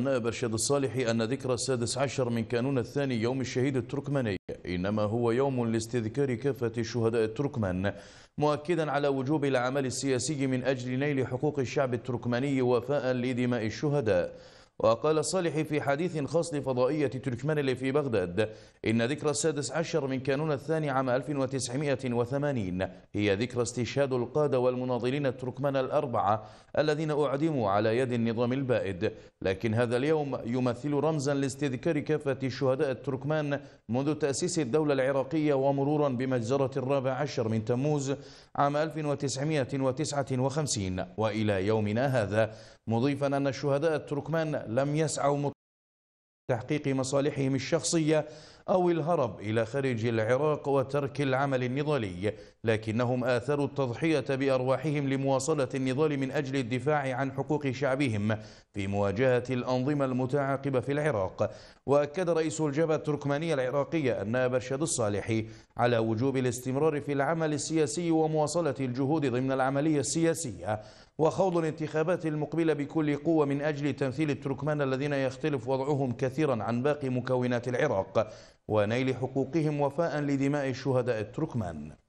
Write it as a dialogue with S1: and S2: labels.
S1: النائب ارشاد الصالحي أن ذكرى السادس عشر من كانون الثاني يوم الشهيد التركماني إنما هو يوم لاستذكار كافة شهداء التركمان مؤكدا على وجوب العمل السياسي من أجل نيل حقوق الشعب التركماني وفاء لدماء الشهداء وقال الصالح في حديث خاص لفضائية تركمان اللي في بغداد إن ذكرى السادس عشر من كانون الثاني عام 1980 هي ذكرى استشهاد القادة والمناضلين التركمان الأربعة الذين أعدموا على يد النظام البائد لكن هذا اليوم يمثل رمزا لاستذكار كافة الشهداء التركمان منذ تأسيس الدولة العراقية ومرورا بمجزرة الرابع عشر من تموز عام 1959 وإلى يومنا هذا مضيفا أن الشهداء التركمان لم يسعوا تحقيق مصالحهم الشخصية أو الهرب إلى خارج العراق وترك العمل النضالي لكنهم آثروا التضحية بأرواحهم لمواصلة النضال من أجل الدفاع عن حقوق شعبهم في مواجهة الأنظمة المتعاقبة في العراق وأكد رئيس الجبهة التركمانية العراقية النائب أرشد الصالحي على وجوب الاستمرار في العمل السياسي ومواصلة الجهود ضمن العملية السياسية وخوض الانتخابات المقبلة بكل قوة من أجل تمثيل التركمان الذين يختلف وضعهم كثيرا عن باقي مكونات العراق ونيل حقوقهم وفاء لدماء الشهداء التركمان